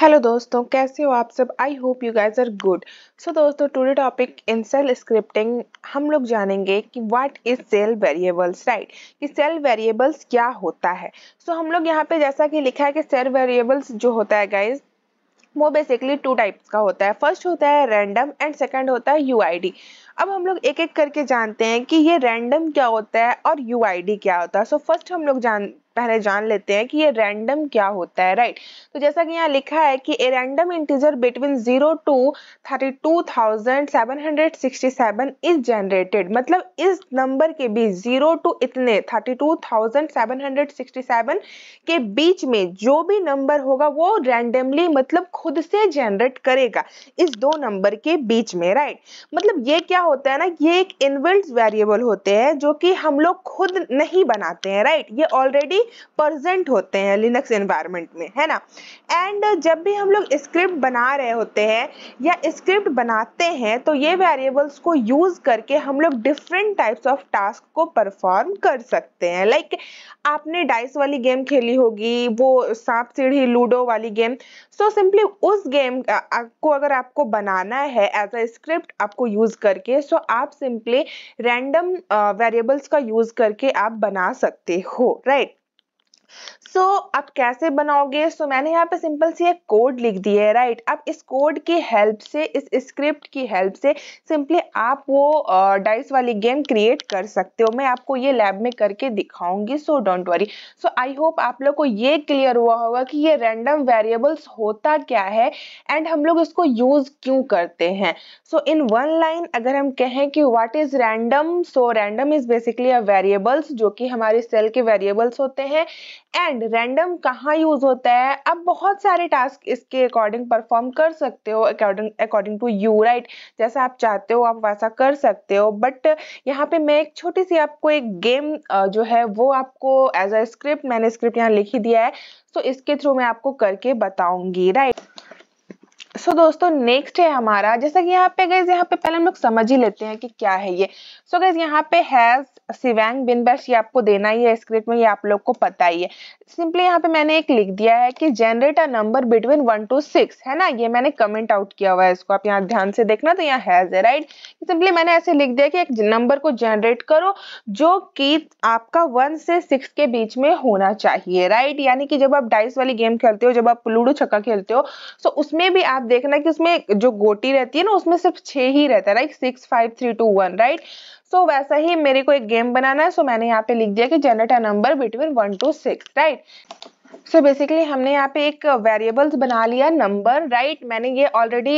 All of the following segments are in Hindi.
हेलो दोस्तों कैसे हो आप सब I hope you guys are good so दोस्तों today topic in shell scripting हम लोग जानेंगे कि what is shell variables right कि सेल वेरिएबल्स क्या होता है सो so, हम लोग यहाँ पे जैसा कि लिखा है कि सेल वेरिएबल्स जो होता है गाइज वो बेसिकली टू टाइप्स का होता है फर्स्ट होता है रैंडम एंड सेकेंड होता है यू अब हम लोग एक एक करके जानते हैं कि ये रैंडम क्या होता है और यू क्या होता है सो so, फर्स्ट हम लोग जान पहले जान लेते हैं कि ये रैंडम क्या होता है राइट तो जैसा कि यहाँ लिखा है कि a random integer between zero to thirty two thousand seven hundred sixty seven is generated मतलब इस नंबर के बीच जीरो टू इतने thirty two thousand seven hundred sixty seven के बीच में जो भी नंबर होगा वो रैंडमली मतलब खुद से जनरेट करेगा इस दो नंबर के बीच में राइट मतलब ये क्या क्या होता है ना ये एक इनबिल्ट वेरिएबल होते हैं जो कि हम लोग खुद नहीं बनाते हैं राइट ये ऑलरेडी प्रजेंट होते हैं लिनक्स एनवायरमेंट में है ना एंड जब भी हम लोग स्क्रिप्ट बना रहे होते हैं या स्क्रिप्ट बनाते हैं तो ये वेरिएबल्स को यूज़ करके हम लोग डिफरेंट टाइप्स ऑफ टास्क को परफॉर्म कर सकते हैं लाइक like, आपने डाइस वाली गेम खेली होगी वो सांप सीढ़ी लूडो वाली गेम सो so सिंपली उस गेम को अगर आपको बनाना है एज अ स्क्रिप्ट आपको यूज़ करके करके सो so आप सिंपली रैंडम वेरिएबल्स का यूज करके आप बना सकते हो राइट right? सो so, आप कैसे बनाओगे सो so, मैंने यहाँ पे सिंपल सी एक कोड लिख दी है राइट right? आप इस कोड की हेल्प से इस स्क्रिप्ट की हेल्प से सिंपली आप वो डाइस uh, वाली गेम क्रिएट कर सकते हो मैं आपको ये लैब में करके दिखाऊंगी so don't worry so I hope आप लोग को ये क्लियर हुआ होगा कि ये रैंडम वेरिएबल्स होता क्या है एंड हम लोग इसको यूज क्यों करते हैं सो इन वन लाइन अगर हम कहें कि what is random so random is basically a variables जो कि हमारे सेल के वेरिएबल्स होते हैं एंड रैंडम कहाँ यूज होता है आप बहुत सारे टास्क इसके अकॉर्डिंग परफॉर्म कर सकते हो according according to you right जैसा आप चाहते हो आप वैसा कर सकते हो बट यहाँ पे मैं एक छोटी सी आपको एक गेम जो है वो आपको एज अ स्क्रिप्ट मैंने स्क्रिप्ट यहाँ लिखी दिया है सो so इसके थ्रू मैं आपको करके बताऊंगी राइट सो so, दोस्तों नेक्स्ट है हमारा जैसा कि यहाँ पे गए यहाँ पे पहले हम लोग समझ ही लेते हैं कि क्या है ये सो so, गैस यहाँ पे हैज सिवैंग बिन बैश ये आपको देना ही है स्क्रिप्ट में ये आप लोग को पता ही है सिंपली यहाँ पे मैंने एक लिख दिया है कि generate a number between one to six है ना ये मैंने कमेंट आउट किया हुआ है इसको आप यहाँ ध्यान से देखना तो यहाँ हैज है राइट सिंपली मैंने ऐसे लिख दिया कि एक नंबर को जनरेट करो जो कि आपका वन से सिक्स के बीच में होना चाहिए राइट यानी कि जब आप डाइस वाली गेम खेलते हो जब आप लूडो छक्का खेलते हो सो उसमें भी आप आप देखना कि उसमें जो गोटी रहती है ना उसमें सिर्फ छह ही रहता है right six five three two one right so वैसा ही मेरे को एक गेम बनाना है सो so मैंने यहाँ पे लिख दिया कि generate a number between one to six right so so basically हमने यहाँ पे एक वेरिएबल्स बना लिया नंबर राइट right? मैंने ये ऑलरेडी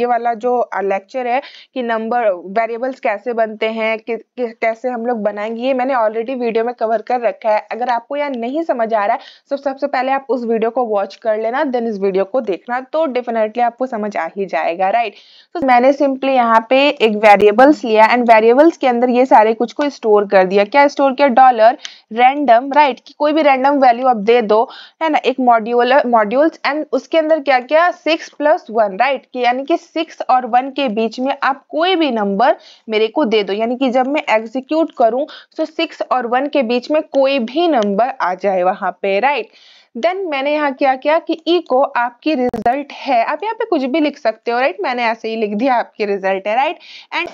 ये वाला जो लेक्चर है कि नंबर वेरिएबल्स कैसे बनते हैं कि, कि, कैसे हम लोग बनाएंगे ये मैंने ऑलरेडी वीडियो में कवर कर रखा है अगर आपको यह नहीं समझ आ रहा है तो सबसे पहले आप उस वीडियो को वॉच कर लेना देन इस वीडियो को देखना तो डेफिनेटली आपको समझ आ ही जाएगा राइट right? तो so, मैंने सिंपली यहाँ पे एक वेरिएबल्स लिया एंड वेरिएबल्स के अंदर ये सारे कुछ को स्टोर कर दिया क्या स्टोर किया डॉलर रैंडम राइट कि कोई भी रैंडम वैल्यू आप दे दो है ना एक मॉड्यूल मॉड्यूल्स एंड उसके अंदर क्या क्या सिक्स प्लस वन राइट यानी कि सिक्स और वन के बीच में आप कोई भी नंबर मेरे को दे दो यानी कि जब मैं एग्जीक्यूट करूं तो सिक्स और वन के बीच में कोई भी नंबर आ जाए वहां पे राइट देन मैंने यहाँ क्या किया कि ई को आपकी रिजल्ट है आप यहाँ पे कुछ भी लिख सकते हो राइट मैंने ऐसे ही लिख दिया आपकी रिजल्ट है राइट एंड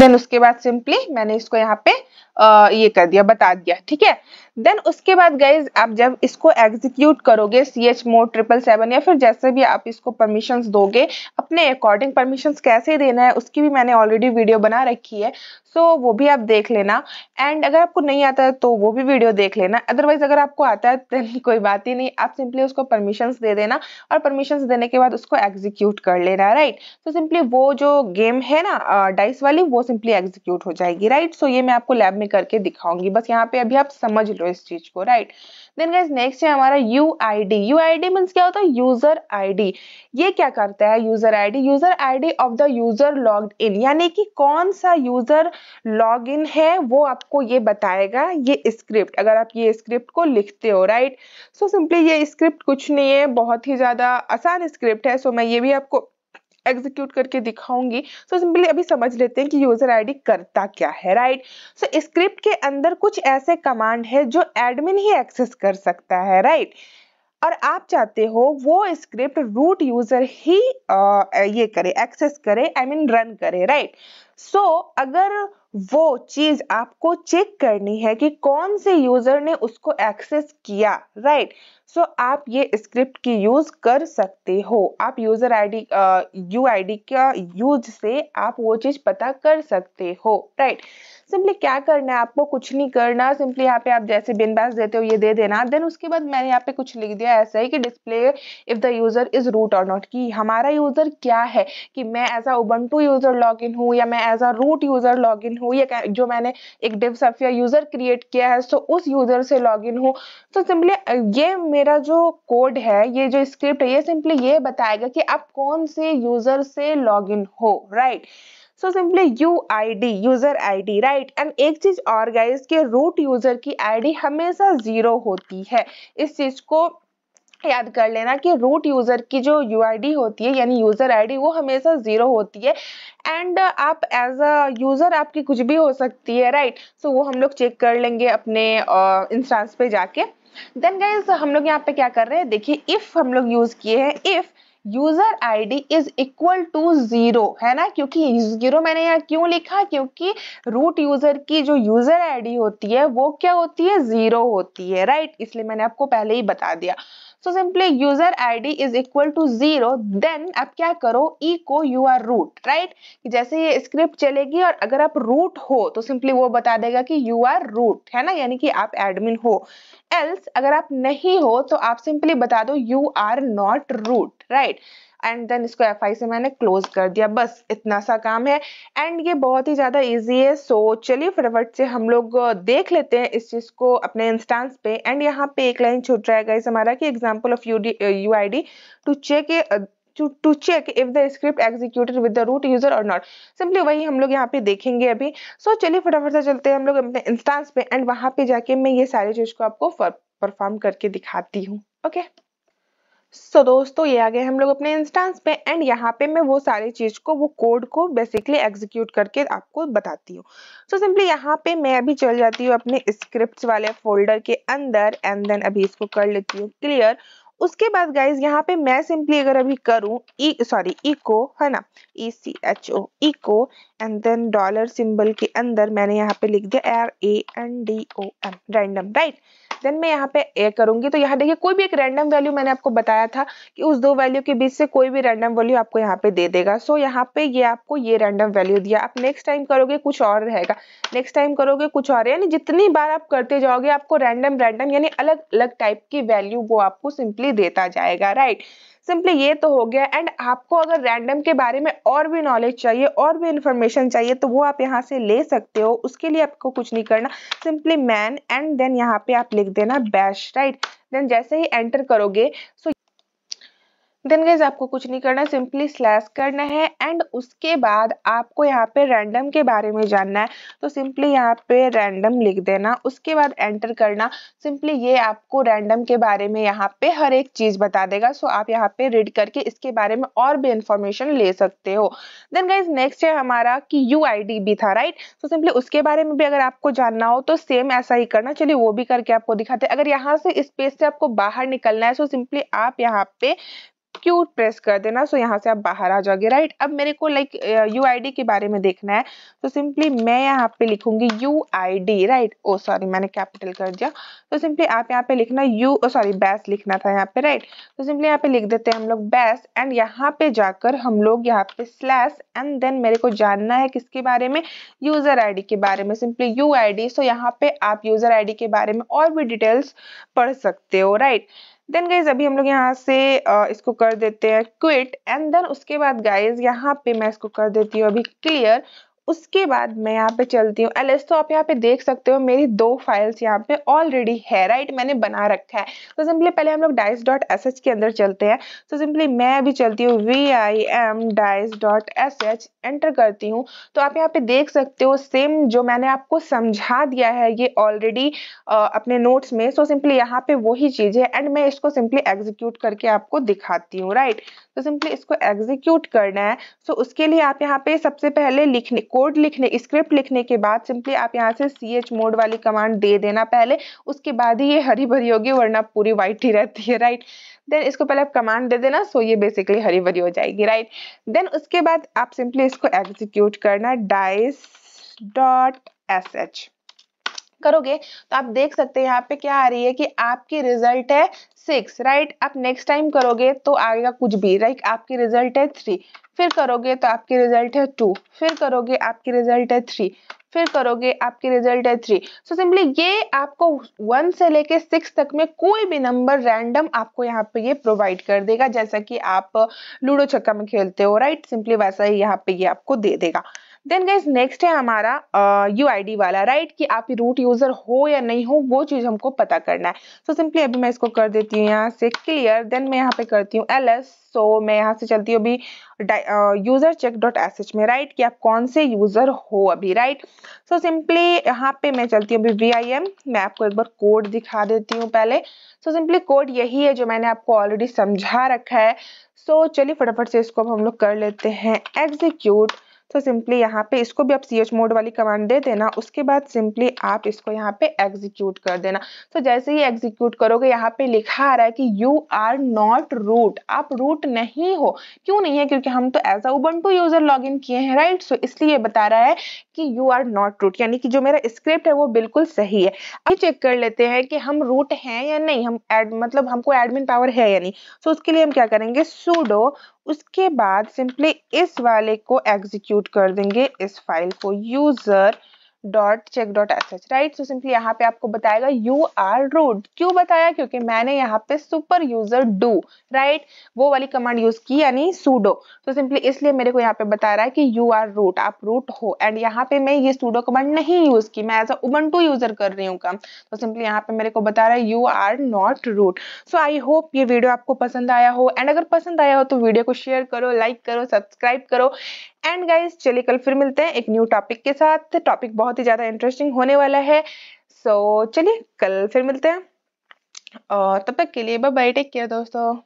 देन उसके बाद सिंपली मैंने इसको यहाँ पे आ, ये कर दिया बता दिया ठीक है देन उसके बाद गाइज आप जब इसको एग्जीक्यूट करोगे C H mod triple seven या फिर जैसे भी आप इसको परमिशन दोगे अपने अकॉर्डिंग परमिशन कैसे देना है उसकी भी मैंने ऑलरेडी वीडियो बना रखी है सो so, वो भी आप देख लेना एंड अगर आपको नहीं आता है तो वो भी वीडियो देख लेना अदरवाइज अगर आपको आता है तो कोई बात ही नहीं आप सिंपली उसको परमिशन दे देना और परमिशन देने के बाद उसको एग्जीक्यूट कर लेना राइट तो सिंपली वो जो गेम है ना डाइस वाली वो सिंपली एग्जीक्यूट हो जाएगी राइट सो so, ये मैं आपको लैब में करके दिखाऊंगी बस यहाँ पे अभी आप समझ लो करो इस चीज को राइट देन गाइज नेक्स्ट है हमारा U I D U I D means क्या होता है यूजर आई डी ये क्या करता है user I D user I D of the user log in यानी कि कौन सा यूजर लॉग इन है वो आपको ये बताएगा ये स्क्रिप्ट अगर आप ये स्क्रिप्ट को लिखते हो राइट सो सिंपली ये स्क्रिप्ट कुछ नहीं है बहुत ही ज़्यादा आसान स्क्रिप्ट है सो so मैं ये भी आपको एग्जीक्यूट करके दिखाऊंगी सो so, सिंपली अभी समझ लेते हैं कि यूजर आईडी करता क्या है राइट सो so, स्क्रिप्ट के अंदर कुछ ऐसे कमांड है जो एडमिन ही एक्सेस कर सकता है राइट right? और आप चाहते हो वो स्क्रिप्ट रूट यूजर ही आ, ये करे एक्सेस करे आई मीन रन करे राइट सो so, अगर वो चीज आपको चेक करनी है कि कौन से यूजर ने उसको एक्सेस किया राइट right? सो so, आप ये स्क्रिप्ट की यूज कर सकते हो आप यूजर आईडी यू आईडी का यूज से आप वो चीज पता कर सकते हो राइट right? सिंपली क्या करना है आपको कुछ नहीं करना सिंपली यहाँ पे आप जैसे बिन बैस देते हो ये दे देना देन उसके बाद मैंने यहाँ पे कुछ लिख दिया ऐसा ही कि display if the user is root और नॉट कि हमारा यूजर क्या है कि मैं as a Ubuntu user log in हूँ या मैं as a root user log in हूँ या जो मैंने एक डिव सफिया यूजर क्रिएट किया है सो उस यूजर से लॉग इन हूँ तो सिंपली ये मेरा जो कोड है ये जो स्क्रिप्ट है ये सिंपली ये बताएगा कि आप कौन से यूजर से लॉग इन हो right so simply U I D user I D right and एक चीज और गाइज के रूट यूजर की आई डी हमेशा जीरो होती है इस चीज को याद कर लेना कि रूट यूज़र की जो यू होती है यानी यूज़र आईडी वो हमेशा ज़ीरो होती है एंड आप एज अ यूज़र आपकी कुछ भी हो सकती है राइट right? सो so, वो हम लोग चेक कर लेंगे अपने इंस्टांस uh, पे जाके देन गाइज हम लोग यहाँ पे क्या कर रहे हैं देखिए इफ हम लोग यूज किए हैं if user ID is equal to zero है ना क्योंकि जीरो मैंने यहाँ क्यों लिखा क्योंकि रूट यूजर की जो यूजर आईडी होती है वो क्या होती है जीरो होती है राइट इसलिए मैंने आपको पहले ही बता दिया so simply user D is equal to zero then आप क्या करो ई e को यू आर रूट राइट जैसे ये स्क्रिप्ट चलेगी और अगर आप रूट हो तो सिंपली वो बता देगा कि यू आर रूट है ना यानी कि आप एडमिन हो एल्स अगर आप नहीं हो तो आप सिंपली बता दो you are not root right and then इसको एफ से मैंने क्लोज कर दिया बस इतना सा काम है एंड ये बहुत ही ज़्यादा ईजी है सो चलिए फटाफट से हम लोग देख लेते हैं इस चीज़ को अपने इंस्टांस पे एंड यहाँ पे एक लाइन छूट रहा है हमारा कि example of U D U I D to check to, to check if the script executed with the root user or not simply वही हम लोग यहाँ पे देखेंगे अभी सो so, चलिए फटाफट से चलते हैं हम लोग अपने इंस्टांस पे एंड वहाँ पे जाके मैं ये सारी चीज़ को आपको परफॉर्म करके दिखाती हूँ ओके okay? सो so, दोस्तों ये आ गए हम लोग अपने इंस्टांस पे एंड यहाँ पे मैं वो सारी चीज़ को वो कोड को बेसिकली एग्जीक्यूट करके आपको बताती हूँ सो सिंपली यहाँ पे मैं अभी चल जाती हूँ अपने स्क्रिप्ट्स वाले फोल्डर के अंदर एंड देन अभी इसको कर लेती हूँ क्लियर उसके बाद गाइज यहाँ पे मैं सिंपली अगर अभी करूँ सॉरी e, इको है ना E C H O echo and then dollar symbol के अंदर मैंने यहाँ पे लिख दिया R A N D O M random right then मैं यहाँ पे ए करूंगी तो यहाँ देखिए कोई भी एक रैंडम वैल्यू मैंने आपको बताया था कि उस दो वैल्यू के बीच से कोई भी रैंडम वैल्यू आपको यहाँ पे दे देगा सो so, यहाँ पे ये आपको ये रैंडम वैल्यू दिया आप नेक्स्ट टाइम करोगे कुछ और रहेगा नेक्स्ट टाइम करोगे कुछ और यानी जितनी बार आप करते जाओगे आपको रैंडम रैंडम यानी अलग अलग टाइप की वैल्यू वो आपको सिंपली देता जाएगा राइट सिंपली ये तो हो गया एंड आपको अगर रैंडम के बारे में और भी नॉलेज चाहिए और भी इन्फॉर्मेशन चाहिए तो वो आप यहाँ से ले सकते हो उसके लिए आपको कुछ नहीं करना सिंपली मैन एंड देन यहाँ पे आप लिख देना बैश राइट देन जैसे ही एंटर करोगे सो देन गाइज आपको कुछ नहीं करना सिंपली स्लैश करना है एंड उसके बाद आपको यहाँ पे रैंडम के बारे में जानना है तो सिंपली यहाँ पे रैंडम लिख देना उसके बाद एंटर करना सिंपली ये आपको रैंडम के बारे में यहाँ पे हर एक चीज़ बता देगा सो आप यहाँ पे रीड करके इसके बारे में और भी इंफॉर्मेशन ले सकते हो देन गाइज नेक्स्ट है हमारा कि यू भी था राइट तो सिंपली उसके बारे में भी अगर आपको जानना हो तो सेम ऐसा ही करना चलिए वो भी करके आपको दिखाते अगर यहाँ से स्पेस से आपको बाहर निकलना है सो सिंपली आप यहाँ पे क्यूट प्रेस कर देना सो यहाँ से आप बाहर आ जाओगे राइट अब मेरे को लाइक यू आई के बारे में देखना है तो सिंपली मैं यहाँ पे लिखूंगी यू राइट ओ सॉरी मैंने कैपिटल कर दिया तो सिंपली आप यहाँ पे लिखना यू सॉरी बैस लिखना था यहाँ पे राइट तो सिंपली यहाँ पे लिख देते हैं हम लोग बैस एंड यहाँ पे जाकर हम लोग यहाँ पे स्लैश एंड देन मेरे को जानना है किसके बारे में यूजर डी के बारे में simply U I D so यहाँ पे आप यूजर डी के बारे में और भी डिटेल्स पढ़ सकते हो राइट right? देन गाइज अभी हम लोग यहाँ से इसको कर देते हैं क्विट एंड देन उसके बाद गाइज यहाँ पे मैं इसको कर देती हूँ अभी क्लियर उसके बाद मैं यहाँ पे चलती हूँ एल तो आप यहाँ पे देख सकते हो मेरी दो फाइल्स यहाँ पे ऑलरेडी है राइट मैंने बना रखा है तो सिंपली पहले हम लोग डाइस डॉट एस एच के अंदर चलते हैं तो सिंपली मैं अभी चलती हूँ V I M dice dot S H enter करती हूँ तो आप यहाँ पे देख सकते हो सेम जो मैंने आपको समझा दिया है ये ऑलरेडी अपने नोट्स में सो सिंपली यहाँ पे वही चीज़ है एंड मैं इसको सिंपली एग्जीक्यूट करके आपको दिखाती हूँ राइट तो सिंपली इसको एग्जीक्यूट करना है सो so उसके लिए आप यहाँ पे सबसे पहले लिखने कोड लिखने स्क्रिप्ट लिखने के बाद सिंपली आप यहाँ से सी एच मोड वाली कमांड दे देना पहले उसके बाद ही ये हरी भरी होगी वरना पूरी वाइट ही रहती है राइट देन इसको पहले आप कमांड दे देना सो ये बेसिकली हरी भरी हो जाएगी राइट देन उसके बाद आप सिंपली इसको एग्जीक्यूट करना डाइस डॉट एस एच करोगे तो आप देख सकते हैं यहाँ पे क्या आ रही है कि आपकी रिजल्ट है सिक्स राइट आप नेक्स्ट टाइम करोगे तो आएगा कुछ भी राइट right? आपकी रिजल्ट है थ्री फिर करोगे तो आपकी रिजल्ट है टू फिर करोगे आपके रिजल्ट है थ्री फिर करोगे आपके रिजल्ट है थ्री सो सिंपली ये आपको वन से लेके सिक्स तक में कोई भी नंबर रैंडम आपको यहाँ पे ये प्रोवाइड कर देगा जैसा कि आप लूडो छक्का में खेलते हो राइट सिंपली वैसा ही यहाँ पे ये आपको दे देगा देन गाइज नेक्स्ट है हमारा यू uh, वाला राइट right? कि आप रूट यूजर हो या नहीं हो वो चीज हमको पता करना है सो so, सिंपली अभी मैं इसको कर देती हूँ यहाँ से क्लियर देन मैं यहाँ पे करती हूँ एल एस सो मैं यहाँ से चलती हूँ अभी user check dot S H में राइट right? कि आप कौन से यूजर हो अभी राइट सो सिंपली यहाँ पे मैं चलती हूँ अभी वी आई एम मैं आपको एक बार कोड दिखा देती हूँ पहले सो सिंपली कोड यही है जो मैंने आपको ऑलरेडी समझा रखा है सो so, चलिए फटाफट से इसको अब हम लोग कर लेते हैं एग्जीक्यूट तो सिंपली यहाँ पे इसको भी आप सी एच मोड वाली कमांड दे देना उसके बाद सिंपली आप इसको यहाँ पे एग्जीक्यूट कर देना तो जैसे ही एग्जीक्यूट करोगे यहाँ पे लिखा आ रहा है कि यू आर नॉट रूट आप रूट नहीं हो क्यों नहीं है क्योंकि हम तो as a Ubuntu user log in किए हैं राइट सो इसलिए बता रहा है कि यू आर नॉट रूट यानी कि जो मेरा स्क्रिप्ट है वो बिल्कुल सही है अब चेक कर लेते हैं कि हम रूट हैं या नहीं हम एड मतलब हमको एडमिन पावर है या नहीं सो so, उसके लिए हम क्या करेंगे सूडो उसके बाद सिंपली इस वाले को एग्जीक्यूट कर देंगे इस फाइल को user dot check dot S H right so simply यहाँ पे आपको बताएगा यू आर रूड क्यों बताया क्योंकि मैंने यहाँ पे सुपर यूजर डू राइट वो वाली कमांड यूज की यानी सूडो तो सिंपली इसलिए मेरे को यहाँ पे बता रहा है कि यू आर रूट आप रूट हो एंड यहाँ पे मैं ये सूडो कमांड नहीं यूज की मैं as a Ubuntu user कर रही हूँ काम तो सिंपली यहाँ पे मेरे को बता रहा है you are not root so I hope ये वीडियो आपको पसंद आया हो एंड अगर पसंद आया हो तो वीडियो को शेयर करो लाइक करो सब्सक्राइब करो एंड गाइज चलिए कल फिर मिलते हैं एक न्यू टॉपिक के साथ टॉपिक बहुत ही ज़्यादा इंटरेस्टिंग होने वाला है सो so, चलिए कल फिर मिलते हैं और तब तक के लिए बाय बाय टेक केयर दोस्तों